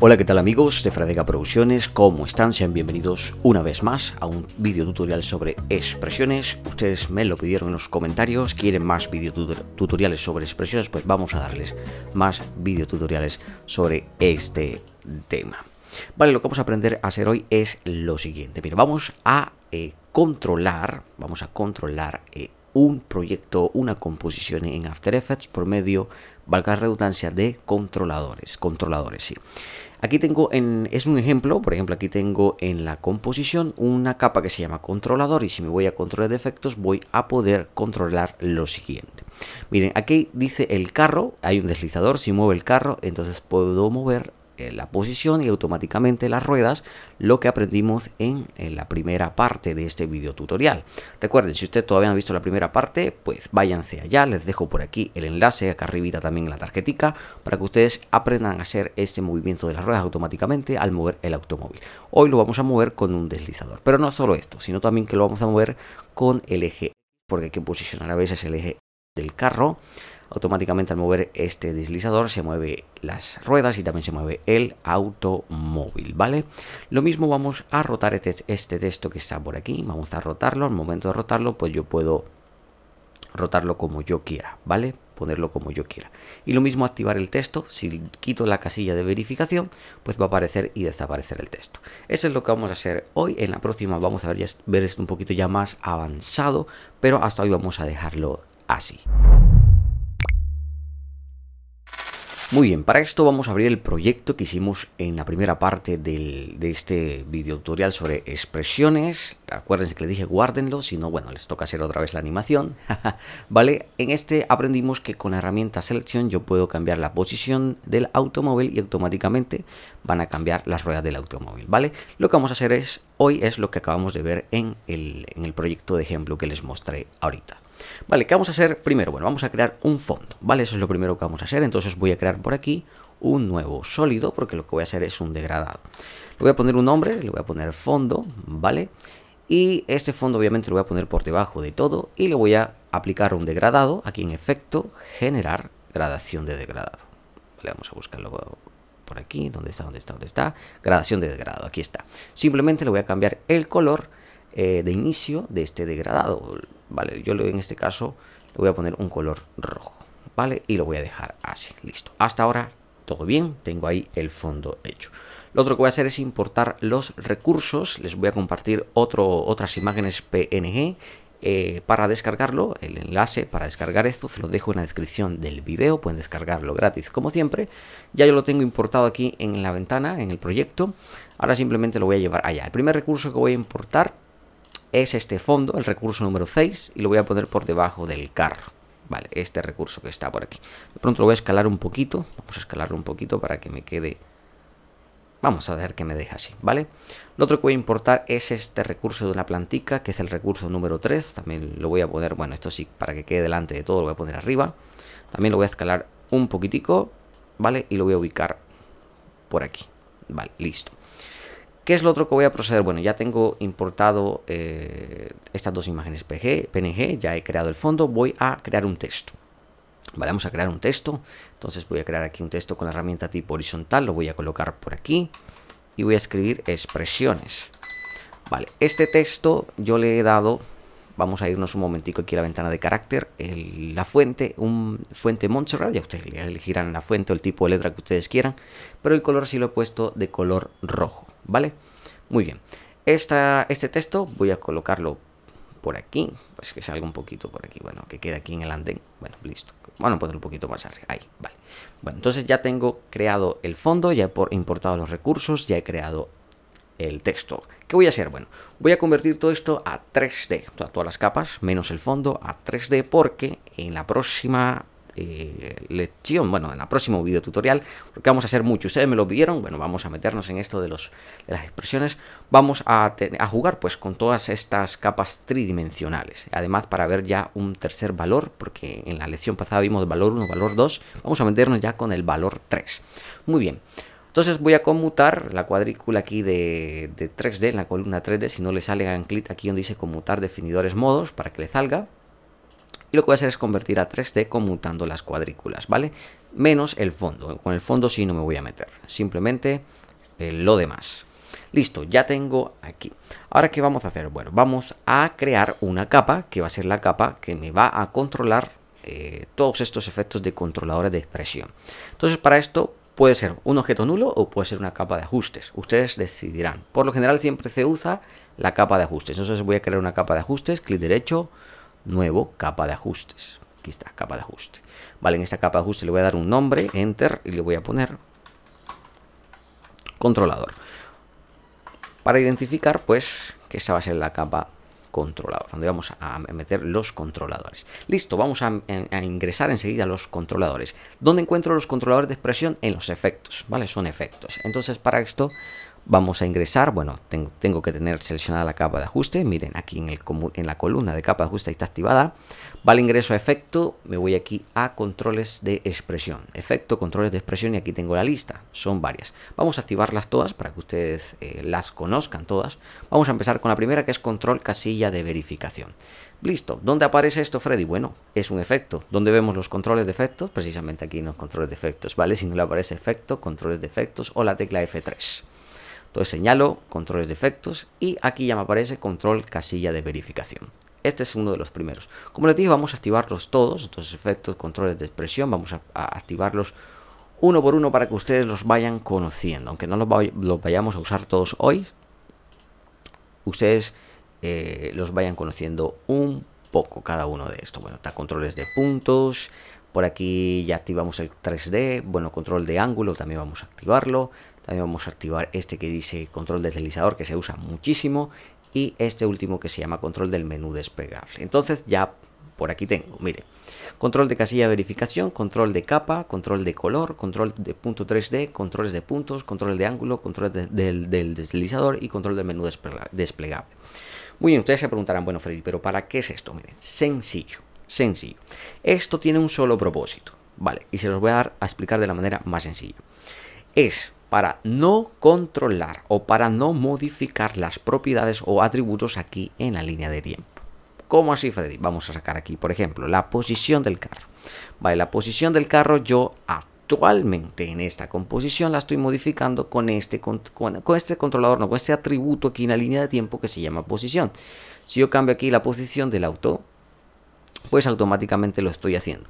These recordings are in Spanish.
Hola, ¿qué tal amigos de Fradega Producciones? ¿Cómo están? Sean bienvenidos una vez más a un video tutorial sobre expresiones. Ustedes me lo pidieron en los comentarios, quieren más video tutoriales sobre expresiones, pues vamos a darles más video tutoriales sobre este tema. Vale, lo que vamos a aprender a hacer hoy es lo siguiente. Mira, vamos a eh, controlar, vamos a controlar eh, un proyecto, una composición en After Effects por medio valga la redundancia, de controladores. Controladores, sí. Aquí tengo, en, es un ejemplo, por ejemplo, aquí tengo en la composición una capa que se llama controlador y si me voy a controlar de efectos voy a poder controlar lo siguiente. Miren, aquí dice el carro, hay un deslizador, si mueve el carro, entonces puedo mover eh, la posición y automáticamente las ruedas, lo que aprendimos en, la primera parte de este video tutorial. Recuerden, si ustedes todavía no han visto la primera parte, pues váyanse allá, les dejo por aquí el enlace, acá arribita también en la tarjetica, para que ustedes aprendan a hacer este movimiento de las ruedas automáticamente al mover el automóvil. Hoy lo vamos a mover con un deslizador, pero no solo esto, sino también que lo vamos a mover con el eje porque hay que posicionar a veces el eje del carro, automáticamente al mover este deslizador se mueve las ruedas y también se mueve el automóvil, ¿vale? Lo mismo vamos a rotar este, este, texto que está por aquí, vamos a rotarlo, al momento de rotarlo pues yo puedo rotarlo como yo quiera, ¿vale? ponerlo como yo quiera. Y lo mismo activar el texto, si quito la casilla de verificación, pues va a aparecer y desaparecer el texto. Eso es lo que vamos a hacer hoy, en la próxima vamos a ver esto un poquito ya más avanzado, pero hasta hoy vamos a dejarlo así. Muy bien, para esto vamos a abrir el proyecto que hicimos en la primera parte de este video tutorial sobre expresiones. Acuérdense que les dije guárdenlo, si no, bueno, les toca hacer otra vez la animación. vale, en este aprendimos que con la herramienta selección yo puedo cambiar la posición del automóvil y automáticamente van a cambiar las ruedas del automóvil, ¿vale? Lo que vamos a hacer es, hoy es lo que acabamos de ver en el proyecto de ejemplo que les mostré ahorita. Vale, ¿qué vamos a hacer primero? Bueno, vamos a crear un fondo, ¿vale? Eso es lo primero que vamos a hacer. Entonces voy a crear por aquí un nuevo sólido, porque lo que voy a hacer es un degradado. Le voy a poner un nombre, le voy a poner fondo, ¿vale? Y este fondo obviamente lo voy a poner por debajo de todo y le voy a aplicar un degradado, aquí en efecto, generar gradación de degradado. Vale, vamos a buscarlo por aquí, ¿dónde está? ¿Dónde está? ¿Dónde está? Gradación de degradado, aquí está. Simplemente le voy a cambiar el color eh, de inicio de este degradado. Vale, yo en este caso le voy a poner un color rojo. Vale, y lo voy a dejar así, listo. Hasta ahora todo bien, tengo ahí el fondo hecho. Lo otro que voy a hacer es importar los recursos, les voy a compartir otras imágenes PNG eh, para descargarlo, el enlace para descargar esto se lo dejo en la descripción del video, pueden descargarlo gratis como siempre. Ya yo lo tengo importado aquí en la ventana, en el proyecto. Ahora simplemente lo voy a llevar allá. El primer recurso que voy a importar es este fondo, el recurso número 6, y lo voy a poner por debajo del carro. Vale, este recurso que está por aquí. De pronto lo voy a escalar un poquito. Vamos a escalarlo un poquito para que me quede... Vamos a ver que me deja así, ¿vale? Lo otro que voy a importar es este recurso de la plantica, que es el recurso número 3. También lo voy a poner, bueno, esto sí, para que quede delante de todo, lo voy a poner arriba. También lo voy a escalar un poquitico, ¿vale? Y lo voy a ubicar por aquí. Vale, listo. ¿Qué es lo otro que voy a proceder? Bueno, ya tengo importado eh, estas dos imágenes PNG, ya he creado el fondo, voy a crear un texto. vamos a crear un texto, entonces voy a crear aquí un texto con la herramienta tipo horizontal, lo voy a colocar por aquí y voy a escribir expresiones. Vale, este texto yo le he dado, vamos a irnos un momentico aquí a la ventana de carácter, la fuente, un fuente Montserrat, ya ustedes elegirán la fuente o el tipo de letra que ustedes quieran, pero el color sí lo he puesto de color rojo. ¿vale? Muy bien. este texto voy a colocarlo por aquí, pues que salga un poquito por aquí, bueno, que quede aquí en el andén, bueno, listo, bueno, un poquito más arriba, ahí, vale. Bueno, entonces ya tengo creado el fondo, ya he importado los recursos, ya he creado el texto. ¿Qué voy a hacer? Bueno, voy a convertir todo esto a 3D, todas las capas, menos el fondo, a 3D, porque en la próxima eh, lección, bueno, en el próximo video tutorial, porque vamos a hacer mucho. Ustedes me lo pidieron, bueno, vamos a meternos en esto de, los, de las expresiones. Vamos a, jugar pues con todas estas capas tridimensionales. Además, para ver ya un tercer valor, porque en la lección pasada vimos valor 1, valor 2, vamos a meternos ya con el valor 3. Muy bien. Entonces voy a conmutar la cuadrícula aquí de, de 3D, en la columna 3D, si no le sale hagan clic aquí donde dice conmutar definidores modos para que le salga y lo que voy a hacer es convertir a 3D conmutando las cuadrículas, ¿vale? Menos el fondo, con el fondo sí no me voy a meter, simplemente eh, lo demás. Listo, ya tengo aquí. Ahora, ¿qué vamos a hacer? Bueno, vamos a crear una capa, que va a ser la capa que me va a controlar eh, todos estos efectos de controladores de expresión. Entonces, para esto puede ser un objeto nulo o puede ser una capa de ajustes. Ustedes decidirán. Por lo general siempre se usa la capa de ajustes. Entonces voy a crear una capa de ajustes, clic derecho, nuevo, capa de ajustes. Aquí está, capa de ajuste. Vale, en esta capa de ajuste le voy a dar un nombre, enter, y le voy a poner controlador. Para identificar, pues, que esa va a ser la capa controlador, donde vamos a meter los controladores. Listo, vamos a, ingresar enseguida A los controladores. ¿Dónde encuentro los controladores de expresión? En los efectos, ¿vale? Son efectos. Entonces, para esto Vamos a ingresar, bueno, tengo, que tener seleccionada la capa de ajuste, miren aquí en, el, en la columna de capa de ajuste está activada. Vale ingreso a efecto, me voy aquí a controles de expresión. Efecto, controles de expresión y aquí tengo la lista, son varias. Vamos a activarlas todas para que ustedes eh, las conozcan todas. Vamos a empezar con la primera que es control casilla de verificación. Listo, ¿dónde aparece esto Freddy? Bueno, es un efecto. ¿Dónde vemos los controles de efectos? Precisamente aquí en los controles de efectos, ¿vale? Si no le aparece efecto, controles de efectos o la tecla F3. Entonces señalo controles de efectos y aquí ya me aparece control casilla de verificación. Este es uno de los primeros. Como les dije, vamos a activarlos todos, entonces efectos, controles de expresión, vamos a, activarlos uno por uno para que ustedes los vayan conociendo. Aunque no los, vayamos a usar todos hoy, ustedes eh, los vayan conociendo un poco cada uno de estos. Bueno, está controles de puntos, por aquí ya activamos el 3D, bueno, control de ángulo también vamos a activarlo. También vamos a activar este que dice control deslizador que se usa muchísimo y este último que se llama control del menú desplegable. Entonces ya por aquí tengo, mire, control de casilla de verificación, control de capa, control de color, control de punto 3D, controles de puntos, control de ángulo, control del, del deslizador y control del menú desplegable. Muy bien, ustedes se preguntarán, bueno Freddy, pero ¿para qué es esto? Miren, sencillo, sencillo. Esto tiene un solo propósito, ¿vale? Y se los voy a, dar a explicar de la manera más sencilla. Es para no controlar o para no modificar las propiedades o atributos aquí en la línea de tiempo. ¿Cómo así, Freddy? Vamos a sacar aquí, por ejemplo, la posición del carro. Vale, la posición del carro yo actualmente en esta composición la estoy modificando con este, con, con este controlador, no, con este atributo aquí en la línea de tiempo que se llama posición. Si yo cambio aquí la posición del auto, pues automáticamente lo estoy haciendo.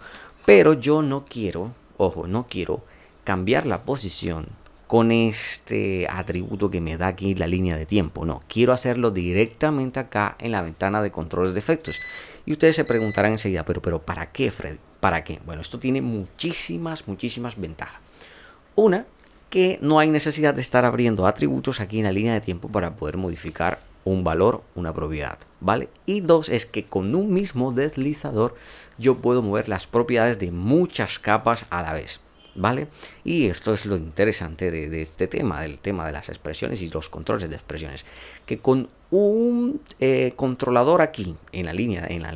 Pero yo no quiero, ojo, no quiero cambiar la posición con este atributo que me da aquí la línea de tiempo. No, quiero hacerlo directamente acá en la ventana de controles de efectos. Y ustedes se preguntarán enseguida, pero, pero ¿para qué, Fred? ¿Para qué? Bueno, esto tiene muchísimas, muchísimas ventajas. Una, que no hay necesidad de estar abriendo atributos aquí en la línea de tiempo para poder modificar un valor, una propiedad, ¿vale? Y dos, es que con un mismo deslizador yo puedo mover las propiedades de muchas capas a la vez. ¿vale? Y esto es lo interesante de, este tema, del tema de las expresiones y los controles de expresiones, que con un eh, controlador aquí, en la línea, en,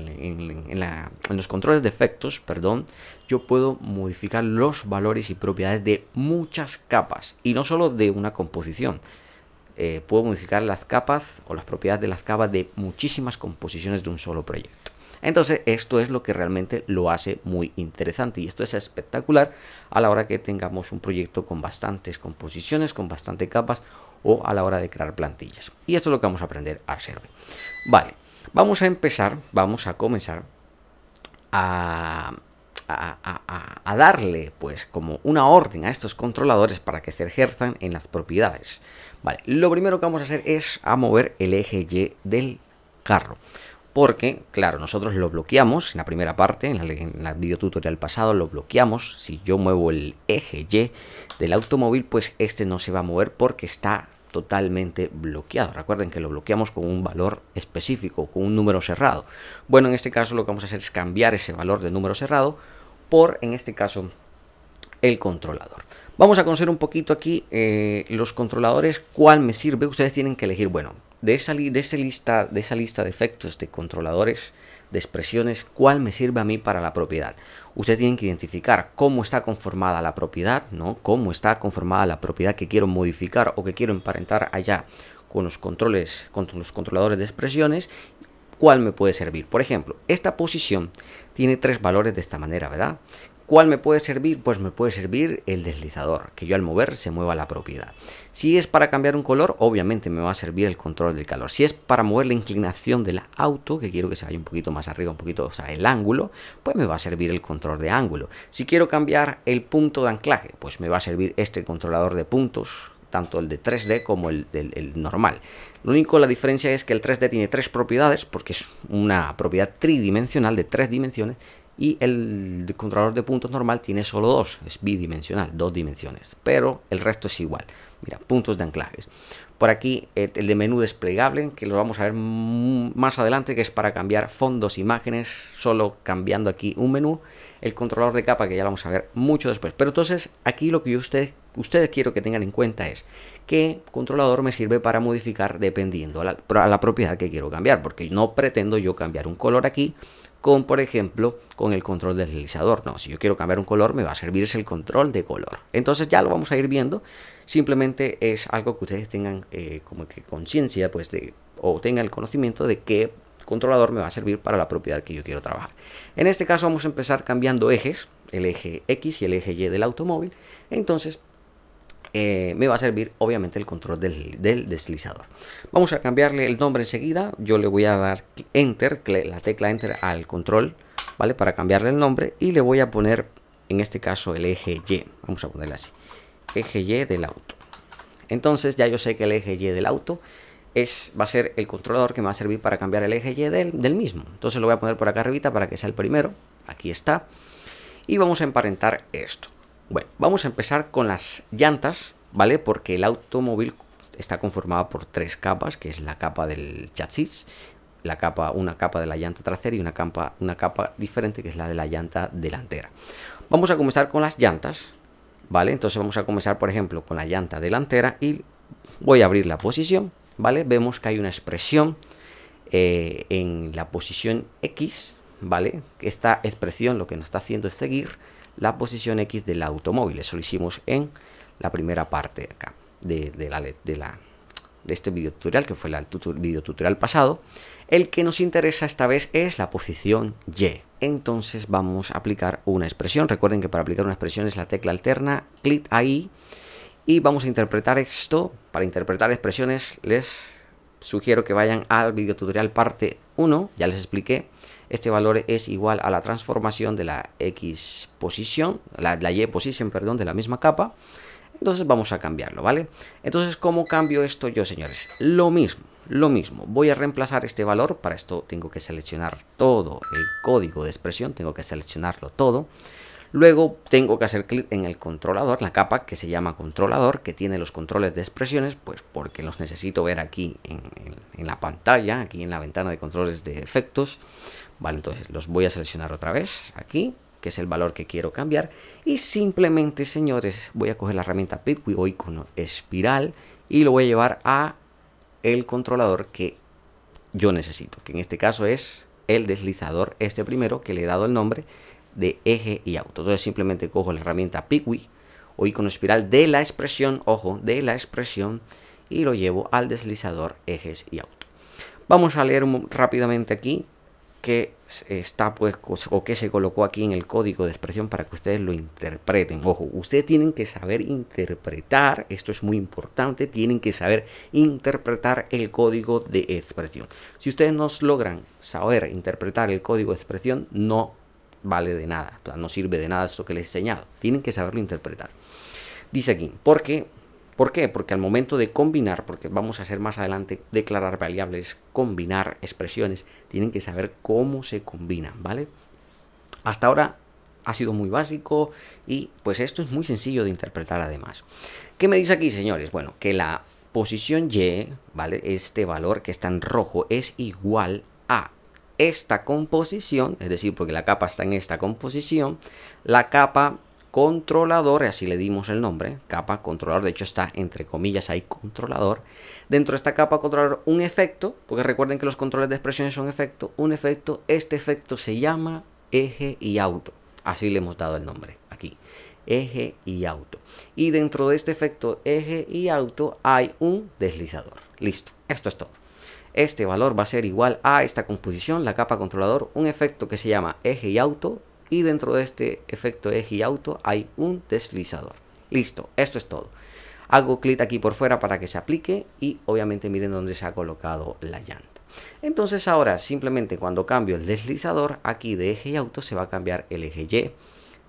los controles de efectos, perdón, yo puedo modificar los valores y propiedades de muchas capas, y no solo de una composición. Eh, puedo modificar las capas o las propiedades de las capas de muchísimas composiciones de un solo proyecto. Entonces esto es lo que realmente lo hace muy interesante y esto es espectacular a la hora que tengamos un proyecto con bastantes composiciones, con bastantes capas o a la hora de crear plantillas. Y esto es lo que vamos a aprender a hacer hoy. Vale, vamos a empezar, vamos a comenzar a a, darle pues como una orden a estos controladores para que se ejerzan en las propiedades. Vale, lo primero que vamos a hacer es a mover el eje Y del carro porque, claro, nosotros lo bloqueamos en la primera parte, en la, video tutorial pasado lo bloqueamos. Si yo muevo el eje Y del automóvil, pues este no se va a mover porque está totalmente bloqueado. Recuerden que lo bloqueamos con un valor específico, con un número cerrado. Bueno, en este caso lo que vamos a hacer es cambiar ese valor de número cerrado por, en este caso, el controlador. Vamos a conocer un poquito aquí eh, los controladores, cuál me sirve. Ustedes tienen que elegir, bueno, de esa, de lista, de esa lista de efectos, de controladores, de expresiones, cuál me sirve a mí para la propiedad. Usted tiene que identificar cómo está conformada la propiedad, ¿no? Cómo está conformada la propiedad que quiero modificar o que quiero emparentar allá con los controles, con los controladores de expresiones, cuál me puede servir. Por ejemplo, esta posición tiene tres valores de esta manera, ¿verdad? ¿Cuál me puede servir? Pues me puede servir el deslizador, que yo al mover se mueva la propiedad. Si es para cambiar un color, obviamente me va a servir el control del calor. Si es para mover la inclinación del auto, que quiero que se vaya un poquito más arriba, un poquito, o sea, el ángulo, pues me va a servir el control de ángulo. Si quiero cambiar el punto de anclaje, pues me va a servir este controlador de puntos, tanto el de 3D como el, el, normal. Lo único, la diferencia es que el 3D tiene tres propiedades, porque es una propiedad tridimensional de tres dimensiones, y el controlador de puntos normal tiene solo dos, es bidimensional, dos dimensiones, pero el resto es igual. Mira, puntos de anclajes. Por aquí eh, el de menú desplegable, que lo vamos a ver mm, más adelante, que es para cambiar fondos, imágenes, solo cambiando aquí un menú. El controlador de capa, que ya lo vamos a ver mucho después. Pero entonces, aquí lo que yo usted, ustedes quiero que tengan en cuenta es que controlador me sirve para modificar dependiendo a la propiedad que quiero cambiar, porque no pretendo yo cambiar un color aquí con, por ejemplo, con el control del realizador. No, si yo quiero cambiar un color, me va a servir el control de color. Entonces ya lo vamos a ir viendo. Simplemente es algo que ustedes tengan eh, como que conciencia, pues, de, o tengan el conocimiento de qué controlador me va a servir para la propiedad que yo quiero trabajar. En este caso vamos a empezar cambiando ejes, el eje X y el eje Y del automóvil. Entonces, eh, me va a servir obviamente el control del, deslizador. Vamos a cambiarle el nombre enseguida. Yo le voy a dar Enter, la tecla Enter al control, ¿vale? Para cambiarle el nombre y le voy a poner, en este caso, el eje Y. Vamos a ponerle así. Eje Y del auto. Entonces ya yo sé que el eje Y del auto es, va a ser el controlador que me va a servir para cambiar el eje Y del, del mismo. Entonces lo voy a poner por acá arribita para que sea el primero. Aquí está. Y vamos a emparentar esto. Bueno, vamos a empezar con las llantas, ¿vale? Porque el automóvil está conformado por tres capas, que es la capa del chasis, la capa, una capa de la llanta trasera y una capa, una capa diferente que es la de la llanta delantera. Vamos a comenzar con las llantas, ¿vale? Entonces vamos a comenzar, por ejemplo, con la llanta delantera y voy a abrir la posición, ¿vale? Vemos que hay una expresión eh, en la posición X, ¿vale? Esta expresión lo que nos está haciendo es seguir la posición X del automóvil. Eso lo hicimos en la primera parte de acá, de, la, de, la, de este video tutorial, que fue el video tutorial pasado. El que nos interesa esta vez es la posición Y. Entonces vamos a aplicar una expresión. Recuerden que para aplicar una expresión es la tecla alterna, clic ahí. Y vamos a interpretar esto. Para interpretar expresiones les sugiero que vayan al video tutorial parte 1, ya les expliqué este valor es igual a la transformación de la X posición, la, Y posición, perdón, de la misma capa. Entonces vamos a cambiarlo, ¿vale? Entonces, ¿cómo cambio esto yo, señores? Lo mismo, lo mismo. Voy a reemplazar este valor. Para esto tengo que seleccionar todo el código de expresión. Tengo que seleccionarlo todo. Luego tengo que hacer clic en el controlador, la capa que se llama controlador, que tiene los controles de expresiones, pues porque los necesito ver aquí en la pantalla, aquí en la ventana de controles de efectos. Vale, entonces los voy a seleccionar otra vez aquí, que es el valor que quiero cambiar. Y simplemente, señores, voy a coger la herramienta Picwi o icono espiral y lo voy a llevar a el controlador que yo necesito, que en este caso es el deslizador, este primero que le he dado el nombre de eje y auto. Entonces simplemente cojo la herramienta PicWi o icono espiral de la expresión, ojo, de la expresión y lo llevo al deslizador ejes y auto. Vamos a leer rápidamente aquí que está pues o que se colocó aquí en el código de expresión para que ustedes lo interpreten. Ojo, ustedes tienen que saber interpretar, esto es muy importante, tienen que saber interpretar el código de expresión. Si ustedes no logran saber interpretar el código de expresión, no vale de nada, no sirve de nada esto que les he enseñado. Tienen que saberlo interpretar. Dice aquí, porque ¿Por qué? Porque al momento de combinar, porque vamos a hacer más adelante declarar variables, combinar expresiones, tienen que saber cómo se combinan, ¿vale? Hasta ahora ha sido muy básico y pues esto es muy sencillo de interpretar además. ¿Qué me dice aquí, señores? Bueno, que la posición Y, ¿vale? Este valor que está en rojo es igual a esta composición, es decir, porque la capa está en esta composición, la capa controlador, y así le dimos el nombre, capa controlador, de hecho está entre comillas ahí controlador. Dentro de esta capa controlador un efecto, porque recuerden que los controles de expresiones son efecto, un efecto, este efecto se llama eje y auto, así le hemos dado el nombre aquí, eje y auto. Y dentro de este efecto eje y auto hay un deslizador, listo, esto es todo este valor va a ser igual a esta composición, la capa controlador, un efecto que se llama eje y auto y dentro de este efecto eje y auto hay un deslizador. Listo, esto es todo. Hago clic aquí por fuera para que se aplique y obviamente miren dónde se ha colocado la llanta. Entonces ahora simplemente cuando cambio el deslizador aquí de eje y auto se va a cambiar el eje Y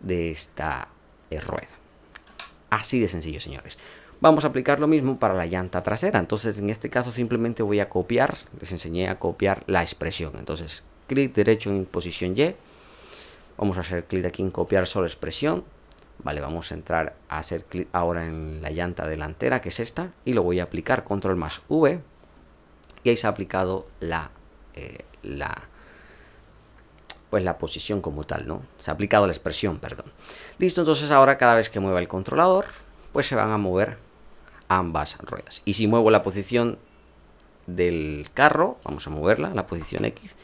de esta eh, rueda. Así de sencillo señores. Vamos a aplicar lo mismo para la llanta trasera. Entonces en este caso simplemente voy a copiar, les enseñé a copiar la expresión. Entonces clic derecho en posición Y Vamos a hacer clic aquí en copiar solo expresión. Vale, vamos a entrar a hacer clic ahora en la llanta delantera, que es esta, y lo voy a aplicar control más V. Y ahí se ha aplicado la, eh, la, pues la posición como tal, ¿no? Se ha aplicado la expresión, perdón. Listo, entonces ahora cada vez que mueva el controlador, pues se van a mover ambas ruedas. Y si muevo la posición del carro, vamos a moverla, la posición X,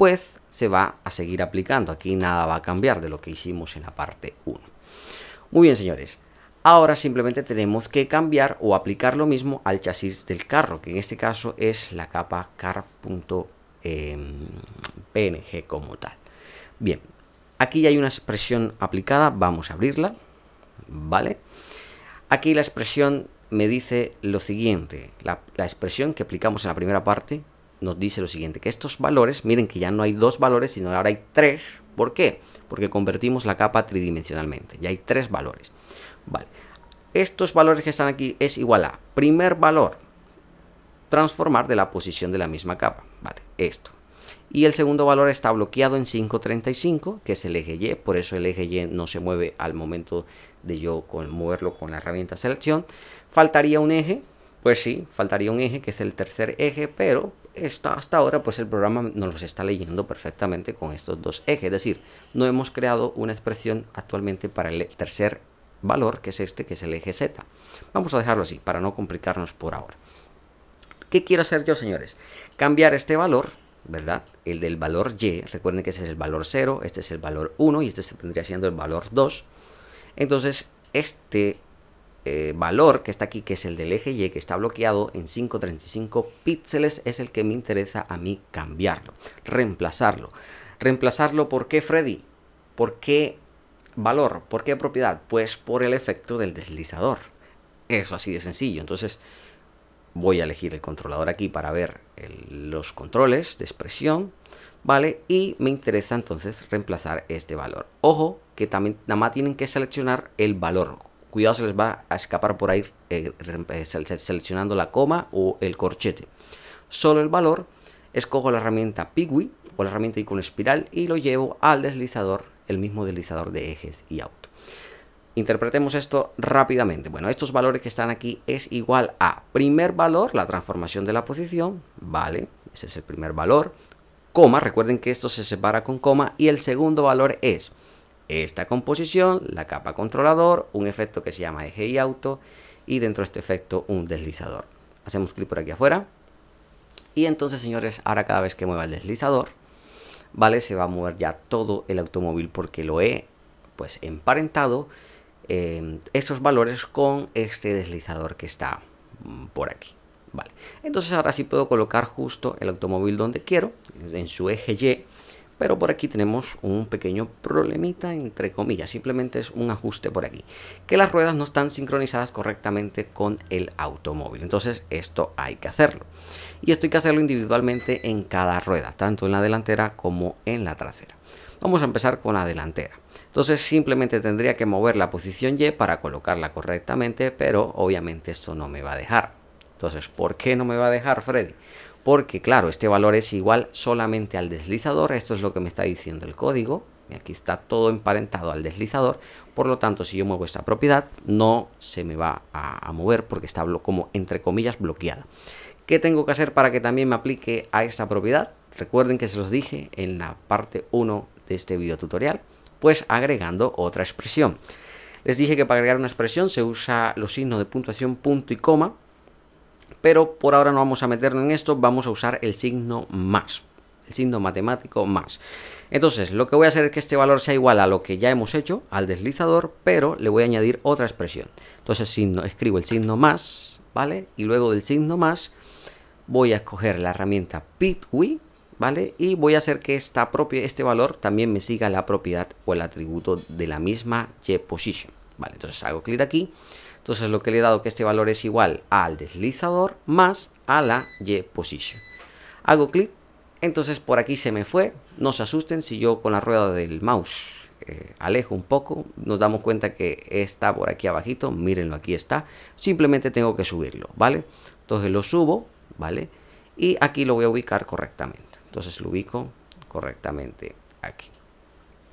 pues se va a seguir aplicando. Aquí nada va a cambiar de lo que hicimos en la parte 1. Muy bien, señores. Ahora simplemente tenemos que cambiar o aplicar lo mismo al chasis del carro, que en este caso es la capa car.png em, como tal. Bien, aquí hay una expresión aplicada, vamos a abrirla, ¿vale? Aquí la expresión me dice lo siguiente, la, la expresión que aplicamos en la primera parte nos dice lo siguiente, que estos valores, miren que ya no hay dos valores, sino ahora hay tres. ¿Por qué? Porque convertimos la capa tridimensionalmente, ya hay tres valores. Vale. Estos valores que están aquí es igual a primer valor, transformar de la posición de la misma capa. Vale, esto. Y el segundo valor está bloqueado en 535, que es el eje Y, por eso el eje Y no se mueve al momento de yo con, moverlo con la herramienta selección. Faltaría un eje, pues sí, faltaría un eje que es el tercer eje, pero hasta ahora pues el programa nos los está leyendo perfectamente con estos dos ejes. Es decir, no hemos creado una expresión actualmente para el tercer valor, que es este, que es el eje Z. Vamos a dejarlo así, para no complicarnos por ahora. ¿Qué quiero hacer yo, señores? Cambiar este valor, ¿verdad? El del valor Y, recuerden que ese es el valor 0, este es el valor 1 y este se tendría siendo el valor 2. Entonces, este eh, valor que está aquí, que es el del eje Y, que está bloqueado en 535 píxeles, es el que me interesa a mí cambiarlo, reemplazarlo. ¿Reemplazarlo por qué, Freddy? ¿Por qué valor? ¿Por qué propiedad? Pues por el efecto del deslizador. Eso así de sencillo. Entonces voy a elegir el controlador aquí para ver los controles de expresión, ¿vale? Y me interesa entonces reemplazar este valor. Ojo que también nada más tienen que seleccionar el valor cuidado se les va a escapar por ahí eh, eh, seleccionando la coma o el corchete. Solo el valor, escojo la herramienta Pigui o la herramienta con espiral y lo llevo al deslizador, el mismo deslizador de ejes y auto. Interpretemos esto rápidamente. Bueno, estos valores que están aquí es igual a primer valor, la transformación de la posición, vale, ese es el primer valor, coma, recuerden que esto se separa con coma, y el segundo valor es esta composición, la capa controlador, un efecto que se llama eje y auto y dentro de este efecto un deslizador. Hacemos clic por aquí afuera y entonces señores, ahora cada vez que mueva el deslizador, ¿vale? Se va a mover ya todo el automóvil porque lo he pues emparentado eh, em, estos valores con este deslizador que está mm, por aquí. Vale, entonces ahora sí puedo colocar justo el automóvil donde quiero, en su eje Y, pero por aquí tenemos un pequeño problemita entre comillas, simplemente es un ajuste por aquí, que las ruedas no están sincronizadas correctamente con el automóvil, entonces esto hay que hacerlo. Y esto hay que hacerlo individualmente en cada rueda, tanto en la delantera como en la trasera. Vamos a empezar con la delantera. Entonces simplemente tendría que mover la posición Y para colocarla correctamente, pero obviamente esto no me va a dejar. Entonces, ¿por qué no me va a dejar Freddy? porque claro, este valor es igual solamente al deslizador, esto es lo que me está diciendo el código, y aquí está todo emparentado al deslizador, por lo tanto si yo muevo esta propiedad no se me va a, mover porque está como entre comillas bloqueada. ¿Qué tengo que hacer para que también me aplique a esta propiedad? Recuerden que se los dije en la parte 1 de este video tutorial, pues agregando otra expresión. Les dije que para agregar una expresión se usa los signos de puntuación punto y coma, pero por ahora no vamos a meternos en esto, vamos a usar el signo más, el signo matemático más. Entonces, lo que voy a hacer es que este valor sea igual a lo que ya hemos hecho, al deslizador, pero le voy a añadir otra expresión. Entonces, escribo el signo más, ¿vale? Y luego del signo más voy a escoger la herramienta pitwi, ¿vale? Y voy a hacer que esta propia, este valor también me siga la propiedad o el atributo de la misma y position, ¿vale? Entonces hago clic aquí entonces lo que le he dado que este valor es igual al deslizador más a la Y position. Hago clic, entonces por aquí se me fue. No se asusten si yo con la rueda del mouse eh, alejo un poco, nos damos cuenta que está por aquí abajito, mírenlo, aquí está. Simplemente tengo que subirlo, ¿vale? Entonces lo subo, ¿vale? Y aquí lo voy a ubicar correctamente. Entonces lo ubico correctamente aquí.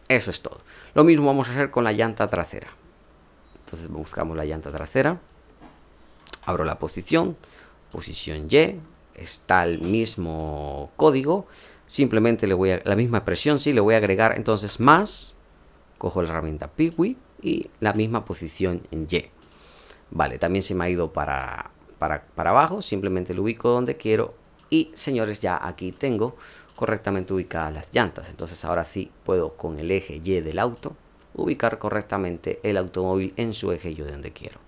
Eso es todo. Lo mismo vamos a hacer con la llanta trasera. Entonces buscamos la llanta trasera, abro la posición, posición Y, está el mismo código, simplemente le voy a, la misma presión, sí, le voy a agregar entonces más, cojo la herramienta Piwi y la misma posición en Y. Vale, también se me ha ido para, para, para abajo, simplemente lo ubico donde quiero y señores ya aquí tengo correctamente ubicadas las llantas, entonces ahora sí puedo con el eje Y del auto ubicar correctamente el automóvil en su eje yo de donde quiero.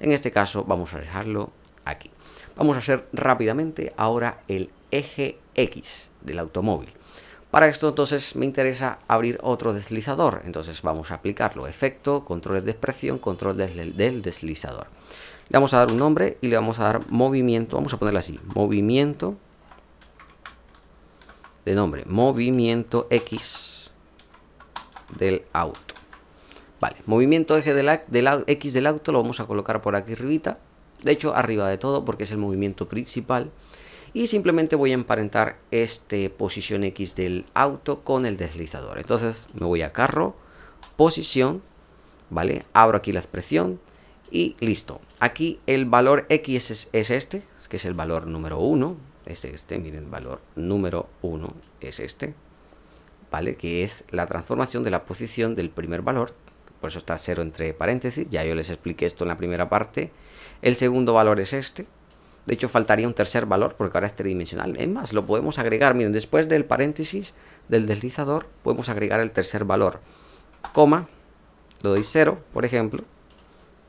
En este caso vamos a dejarlo aquí. Vamos a hacer rápidamente ahora el eje X del automóvil. Para esto entonces me interesa abrir otro deslizador, entonces vamos a aplicarlo, efecto, controles de expresión, control del, del deslizador. Le vamos a dar un nombre y le vamos a dar movimiento, vamos a ponerle así, movimiento de nombre, movimiento X del auto. Vale, movimiento eje del, X del auto lo vamos a colocar por aquí arribita. De hecho, arriba de todo porque es el movimiento principal. Y simplemente voy a emparentar este posición X del auto con el deslizador. Entonces me voy a carro, posición, ¿vale? Abro aquí la expresión y listo. Aquí el valor X es, este, que es el valor número 1. Es este, miren, el valor número 1 es este, ¿vale? Que es la transformación de la posición del primer valor por eso está cero entre paréntesis, ya yo les expliqué esto en la primera parte. El segundo valor es este, de hecho faltaría un tercer valor porque ahora es tridimensional. Es más, lo podemos agregar, miren, después del paréntesis del deslizador podemos agregar el tercer valor, coma, lo doy 0, por ejemplo,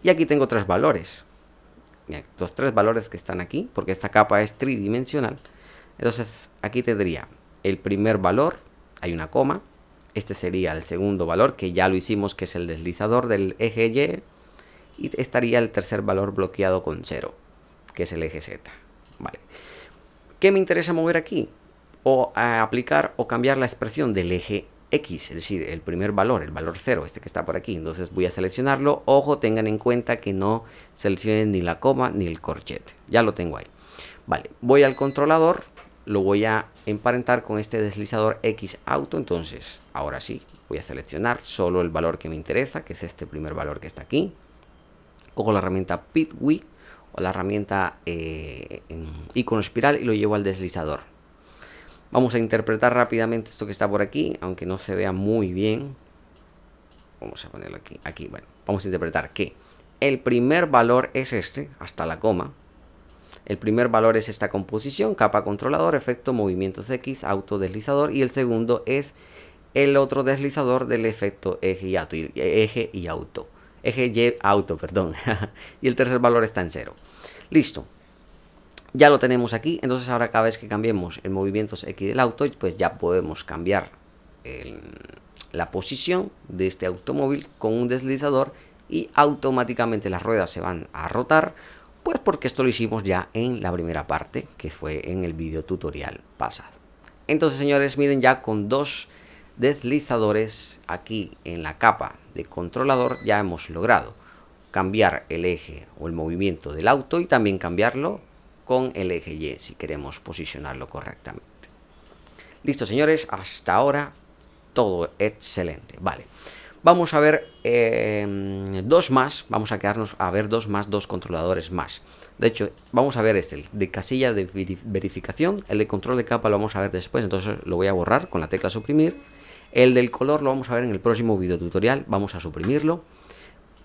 y aquí tengo tres valores. Estos tres valores que están aquí, porque esta capa es tridimensional. Entonces aquí tendría el primer valor, hay una coma, este sería el segundo valor, que ya lo hicimos, que es el deslizador del eje Y. Y estaría el tercer valor bloqueado con 0, que es el eje Z. Vale. ¿Qué me interesa mover aquí? O aplicar o cambiar la expresión del eje X, es decir, el primer valor, el valor 0, este que está por aquí. Entonces voy a seleccionarlo. Ojo, tengan en cuenta que no seleccionen ni la coma ni el corchete. Ya lo tengo ahí. Vale, voy al controlador, lo voy a emparentar con este deslizador X auto, entonces ahora sí voy a seleccionar solo el valor que me interesa, que es este primer valor que está aquí. Cojo la herramienta PitWi o la herramienta eh, icono espiral y lo llevo al deslizador. Vamos a interpretar rápidamente esto que está por aquí, aunque no se vea muy bien. Vamos a ponerlo aquí, aquí, bueno, vamos a interpretar que el primer valor es este, hasta la coma, el primer valor es esta composición, capa controlador, efecto movimientos X, auto, deslizador y el segundo es el otro deslizador del efecto eje y auto. Eje y auto, perdón. y el tercer valor está en cero. Listo. Ya lo tenemos aquí, entonces ahora cada vez que cambiemos el movimientos X del auto, pues ya podemos cambiar la posición de este automóvil con un deslizador y automáticamente las ruedas se van a rotar pues porque esto lo hicimos ya en la primera parte, que fue en el video tutorial pasado. Entonces, señores, miren ya con dos deslizadores aquí en la capa de controlador ya hemos logrado cambiar el eje o el movimiento del auto y también cambiarlo con el eje Y si queremos posicionarlo correctamente. Listo, señores, hasta ahora todo excelente. Vale. Vamos a ver eh, dos más, vamos a quedarnos a ver dos más, dos controladores más. De hecho, vamos a ver este, el de casilla de verificación, el de control de capa lo vamos a ver después, entonces lo voy a borrar con la tecla suprimir. El del color lo vamos a ver en el próximo video tutorial, vamos a suprimirlo.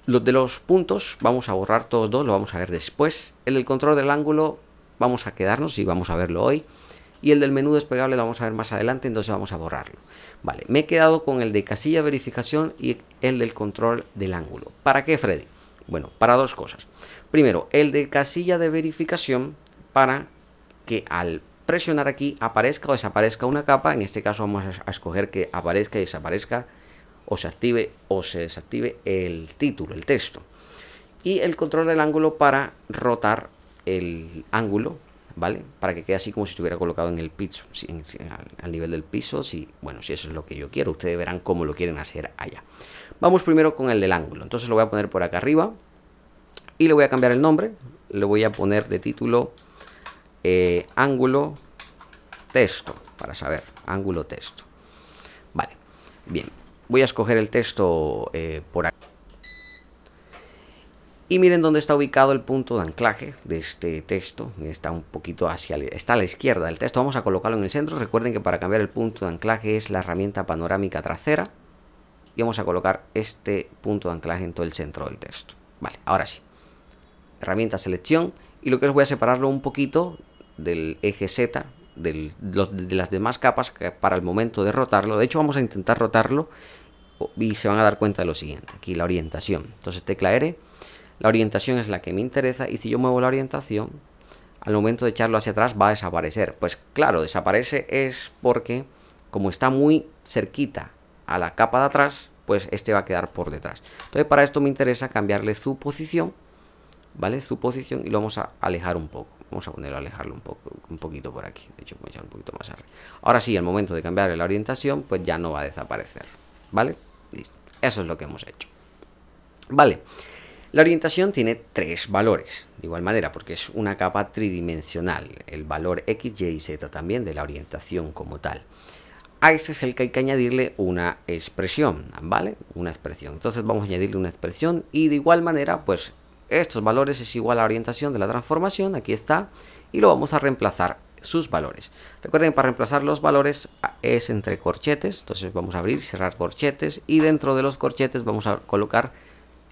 Los de los puntos vamos a borrar todos dos, lo vamos a ver después. El del control del ángulo vamos a quedarnos y vamos a verlo hoy y el del menú desplegable lo vamos a ver más adelante, entonces vamos a borrarlo. Vale, me he quedado con el de casilla verificación y el del control del ángulo. ¿Para qué, Freddy? Bueno, para dos cosas. Primero, el de casilla de verificación para que al presionar aquí aparezca o desaparezca una capa, en este caso vamos a escoger que aparezca y desaparezca o se active o se desactive el título, el texto. Y el control del ángulo para rotar el ángulo ¿vale? Para que quede así como si estuviera colocado en el piso, al, nivel del piso, si, bueno, si eso es lo que yo quiero, ustedes verán cómo lo quieren hacer allá. Vamos primero con el del ángulo, entonces lo voy a poner por acá arriba y le voy a cambiar el nombre, le voy a poner de título eh, ángulo texto, para saber, ángulo texto. Vale, bien, voy a escoger el texto eh, por acá. Y miren dónde está ubicado el punto de anclaje de este texto. Está un poquito hacia está a la izquierda del texto. Vamos a colocarlo en el centro. Recuerden que para cambiar el punto de anclaje es la herramienta panorámica trasera. Y vamos a colocar este punto de anclaje en todo el centro del texto. Vale, ahora sí. Herramienta selección. Y lo que os voy a separarlo un poquito del eje Z, de las demás capas para el momento de rotarlo. De hecho, vamos a intentar rotarlo y se van a dar cuenta de lo siguiente. Aquí la orientación. Entonces, tecla R la orientación es la que me interesa y si yo muevo la orientación, al momento de echarlo hacia atrás va a desaparecer. Pues claro, desaparece es porque como está muy cerquita a la capa de atrás, pues este va a quedar por detrás. Entonces para esto me interesa cambiarle su posición, ¿vale? Su posición y lo vamos a alejar un poco. Vamos a ponerlo a alejarlo un poco, un poquito por aquí. De hecho, voy a echar un poquito más arriba. Ahora sí, al momento de cambiarle la orientación, pues ya no va a desaparecer, ¿vale? Listo. Eso es lo que hemos hecho. Vale. La orientación tiene tres valores, de igual manera, porque es una capa tridimensional, el valor x, y y z también de la orientación como tal. A ese es el que hay que añadirle una expresión, ¿vale? Una expresión. Entonces vamos a añadirle una expresión y de igual manera, pues estos valores es igual a la orientación de la transformación, aquí está, y lo vamos a reemplazar sus valores. Recuerden, para reemplazar los valores es entre corchetes, entonces vamos a abrir cerrar corchetes y dentro de los corchetes vamos a colocar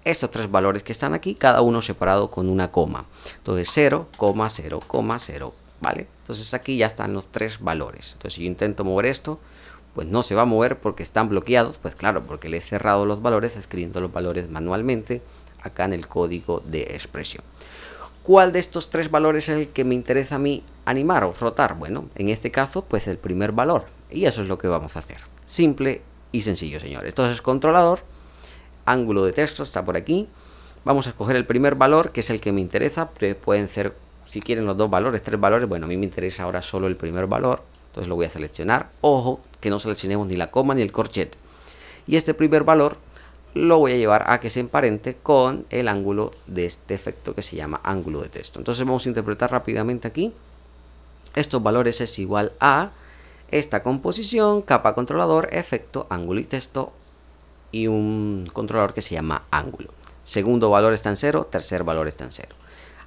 estos tres valores que están aquí, cada uno separado con una coma. Entonces 0, 0, 0, ¿vale? Entonces aquí ya están los tres valores. Entonces si yo intento mover esto, pues no se va a mover porque están bloqueados, pues claro, porque le he cerrado los valores escribiendo los valores manualmente acá en el código de expresión. ¿Cuál de estos tres valores es el que me interesa a mí animar o rotar? Bueno, en este caso, pues el primer valor. Y eso es lo que vamos a hacer. Simple y sencillo, señores. Entonces, controlador, ángulo de texto, está por aquí. Vamos a escoger el primer valor, que es el que me interesa, pueden ser, si quieren, los dos valores, tres valores. Bueno, a mí me interesa ahora solo el primer valor, entonces lo voy a seleccionar. Ojo, que no seleccionemos ni la coma ni el corchete. Y este primer valor lo voy a llevar a que se emparente con el ángulo de este efecto que se llama ángulo de texto. Entonces vamos a interpretar rápidamente aquí. Estos valores es igual a esta composición, capa controlador, efecto, ángulo y texto y un controlador que se llama ángulo. Segundo valor está en cero, tercer valor está en cero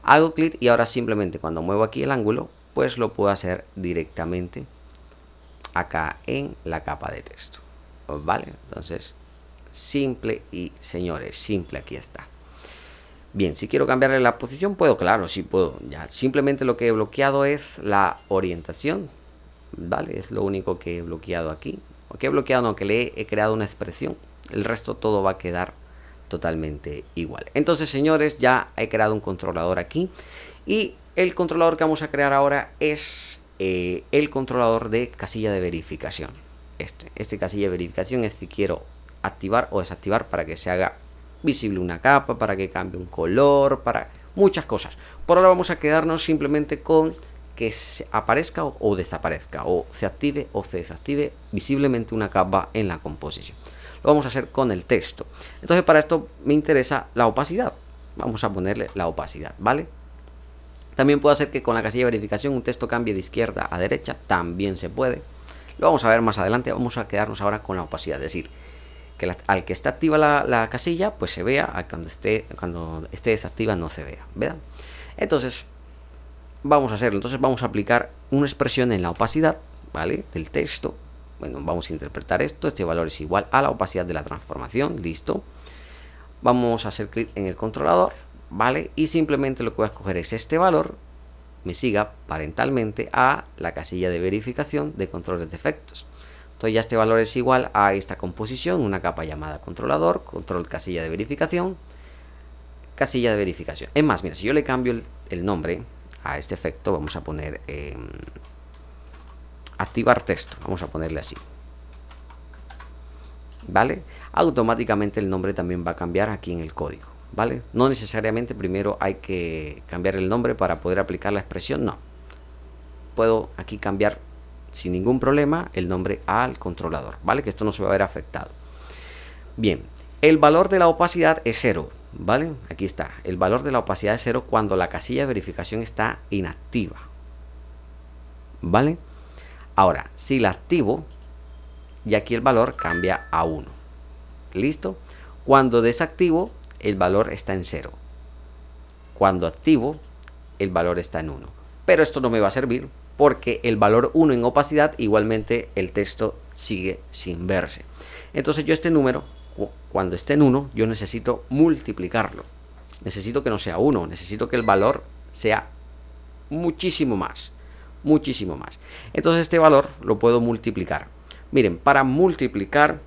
Hago clic y ahora simplemente cuando muevo aquí el ángulo, pues lo puedo hacer directamente acá en la capa de texto. ¿Vale? Entonces, simple y señores, simple aquí está. Bien, si quiero cambiarle la posición, puedo, claro, sí puedo. Ya simplemente lo que he bloqueado es la orientación, ¿vale? Es lo único que he bloqueado aquí. O que he bloqueado, no, que le he creado una expresión el resto todo va a quedar totalmente igual. Entonces, señores, ya he creado un controlador aquí. Y el controlador que vamos a crear ahora es eh, el controlador de casilla de verificación. Este, este casilla de verificación es si quiero activar o desactivar para que se haga visible una capa, para que cambie un color, para muchas cosas. Por ahora vamos a quedarnos simplemente con que se aparezca o desaparezca, o se active o se desactive visiblemente una capa en la composición vamos a hacer con el texto. Entonces para esto me interesa la opacidad. Vamos a ponerle la opacidad, ¿vale? También puedo hacer que con la casilla de verificación un texto cambie de izquierda a derecha, también se puede. Lo vamos a ver más adelante, vamos a quedarnos ahora con la opacidad, es decir, que al que está activa la, casilla, pues se vea, cuando esté, cuando esté desactiva no se vea, ¿verdad? Entonces, vamos a hacerlo, entonces vamos a aplicar una expresión en la opacidad, ¿vale? Del texto, bueno, vamos a interpretar esto, este valor es igual a la opacidad de la transformación, listo. Vamos a hacer clic en el controlador, ¿vale? Y simplemente lo que voy a escoger es este valor, me siga parentalmente a la casilla de verificación de controles de efectos. Entonces ya este valor es igual a esta composición, una capa llamada controlador, control casilla de verificación, casilla de verificación. Es más, mira, si yo le cambio el, nombre a este efecto, vamos a poner em, activar texto, vamos a ponerle así. ¿Vale? Automáticamente el nombre también va a cambiar aquí en el código. ¿Vale? No necesariamente primero hay que cambiar el nombre para poder aplicar la expresión, no. Puedo aquí cambiar sin ningún problema el nombre al controlador, ¿vale? Que esto no se va a ver afectado. Bien, el valor de la opacidad es cero, ¿vale? Aquí está, el valor de la opacidad es cero cuando la casilla de verificación está inactiva, ¿vale? Ahora, si la activo, y aquí el valor cambia a 1. ¿Listo? Cuando desactivo, el valor está en 0. Cuando activo, el valor está en 1. Pero esto no me va a servir porque el valor 1 en opacidad, igualmente el texto sigue sin verse. Entonces yo este número, cuando esté en 1, yo necesito multiplicarlo. Necesito que no sea 1, necesito que el valor sea muchísimo más muchísimo más. Entonces este valor lo puedo multiplicar. Miren, para multiplicar,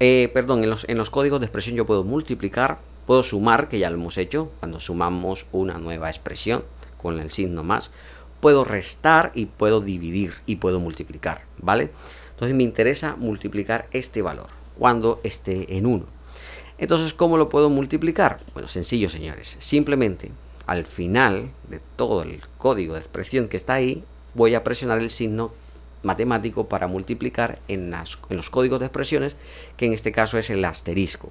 eh, perdón, en los, en los códigos de expresión yo puedo multiplicar, puedo sumar, que ya lo hemos hecho, cuando sumamos una nueva expresión con el signo más, puedo restar y puedo dividir y puedo multiplicar, ¿vale? Entonces me interesa multiplicar este valor cuando esté en 1. Entonces, ¿cómo lo puedo multiplicar? Bueno, sencillo, señores. Simplemente al final de todo el código de expresión que está ahí, voy a presionar el signo matemático para multiplicar en, en los códigos de expresiones, que en este caso es el asterisco.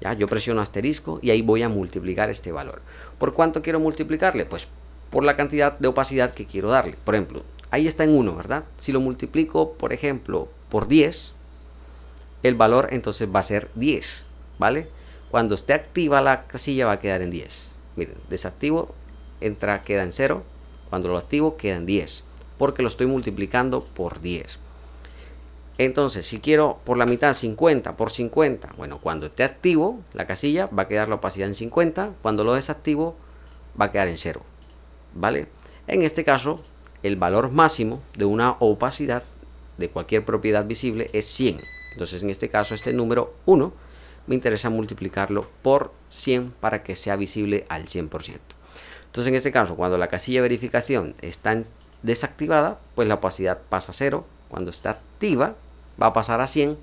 ¿ya? Yo presiono asterisco y ahí voy a multiplicar este valor. ¿Por cuánto quiero multiplicarle? Pues por la cantidad de opacidad que quiero darle. Por ejemplo, ahí está en 1, ¿verdad? Si lo multiplico, por ejemplo, por 10, el valor entonces va a ser 10, ¿vale? Cuando esté activa la casilla va a quedar en 10. Miren, desactivo, entra, queda en 0. Cuando lo activo, queda en 10. Porque lo estoy multiplicando por 10. Entonces, si quiero por la mitad 50 por 50, bueno, cuando esté activo la casilla va a quedar la opacidad en 50, cuando lo desactivo va a quedar en 0. ¿Vale? En este caso, el valor máximo de una opacidad de cualquier propiedad visible es 100. Entonces, en este caso, este número 1 me interesa multiplicarlo por 100 para que sea visible al 100%. Entonces en este caso, cuando la casilla de verificación está desactivada, pues la opacidad pasa a 0. Cuando está activa, va a pasar a 100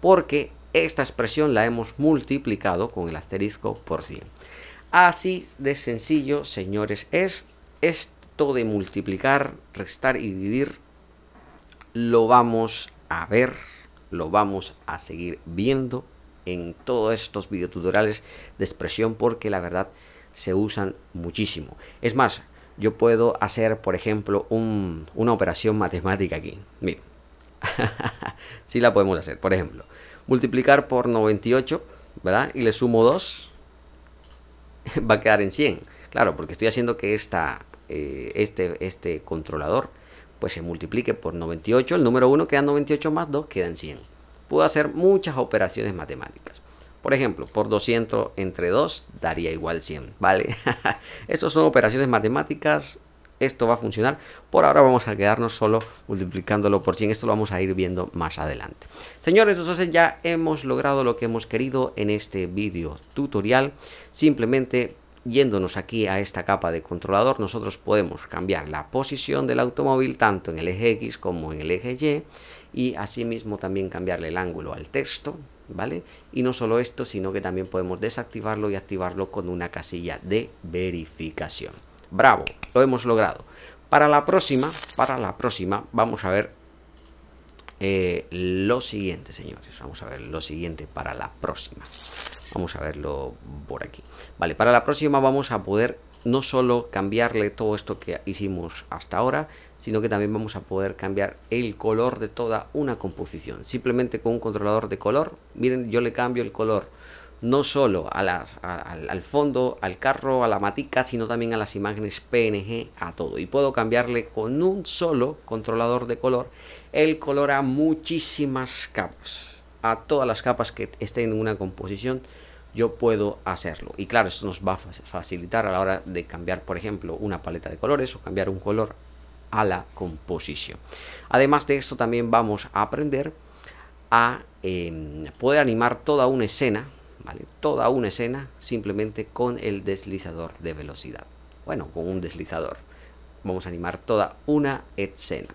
porque esta expresión la hemos multiplicado con el asterisco por 100. Así de sencillo, señores, es esto de multiplicar, restar y dividir. Lo vamos a ver, lo vamos a seguir viendo en todos estos videotutoriales de expresión porque la verdad se usan muchísimo. Es más, yo puedo hacer, por ejemplo, una operación matemática aquí. Miren, sí la podemos hacer. Por ejemplo, multiplicar por 98, ¿verdad? Y le sumo 2, va a quedar en 100. Claro, porque estoy haciendo que esta, eh, este, este controlador pues se multiplique por 98. El número 1 queda 98 más 2, queda en 100. Puedo hacer muchas operaciones matemáticas. Por ejemplo, por 200 entre 2 daría igual 100, ¿vale? Estas son operaciones matemáticas, esto va a funcionar. Por ahora vamos a quedarnos solo multiplicándolo por 100, esto lo vamos a ir viendo más adelante. Señores, entonces ya hemos logrado lo que hemos querido en este vídeo tutorial. Simplemente yéndonos aquí a esta capa de controlador, nosotros podemos cambiar la posición del automóvil tanto en el eje X como en el eje Y y asimismo también cambiarle el ángulo al texto, ¿vale? Y no solo esto, sino que también podemos desactivarlo y activarlo con una casilla de verificación. ¡Bravo! Lo hemos logrado. Para la próxima, para la próxima, vamos a ver eh, lo siguiente, señores. Vamos a ver lo siguiente para la próxima. Vamos a verlo por aquí. Vale, para la próxima vamos a poder no solo cambiarle todo esto que hicimos hasta ahora, sino que también vamos a poder cambiar el color de toda una composición. Simplemente con un controlador de color, miren, yo le cambio el color no solo al, al, fondo, al carro, a la matica, sino también a las imágenes PNG, a todo. Y puedo cambiarle con un solo controlador de color el color a muchísimas capas, a todas las capas que estén en una composición yo puedo hacerlo. Y claro, eso nos va a facilitar a la hora de cambiar, por ejemplo, una paleta de colores o cambiar un color a la composición. Además de esto, también vamos a aprender a em, poder animar toda una escena, ¿vale? Toda una escena simplemente con el deslizador de velocidad. Bueno, con un deslizador. Vamos a animar toda una escena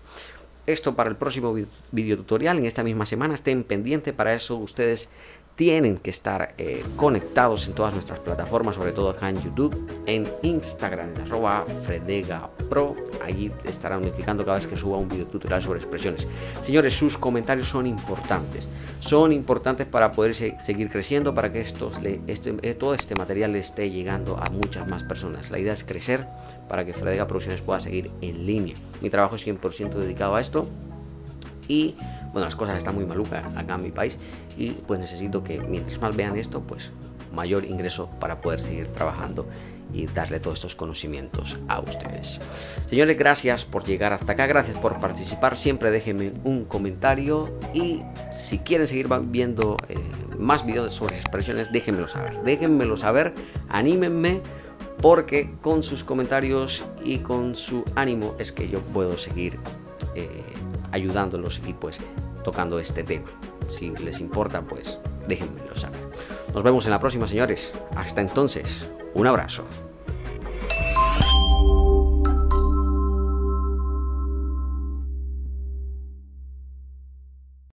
esto para el próximo video tutorial en esta misma semana. Estén pendientes para eso ustedes tienen que estar eh, conectados en todas nuestras plataformas, sobre todo acá en YouTube, en Instagram, en arroba fredegapro. Allí estarán notificando cada vez que suba un video tutorial sobre expresiones. Señores, sus comentarios son importantes. Son importantes para poder seguir creciendo, para que estos le, este, eh, todo este material le esté llegando a muchas más personas. La idea es crecer para que Fredega Producciones pueda seguir en línea. Mi trabajo es 100% dedicado a esto y bueno, las cosas están muy malucas acá en mi país y pues necesito que mientras más vean esto, pues mayor ingreso para poder seguir trabajando y darle todos estos conocimientos a ustedes. Señores, gracias por llegar hasta acá, gracias por participar, siempre déjenme un comentario y si quieren seguir viendo eh, más videos sobre expresiones, déjenmelo saber, déjenmelo saber, anímenme porque con sus comentarios y con su ánimo es que yo puedo seguir eh, ayudando a los equipos pues, tocando este tema. Si les importa, pues déjenmelo saber. Nos vemos en la próxima, señores. Hasta entonces, un abrazo.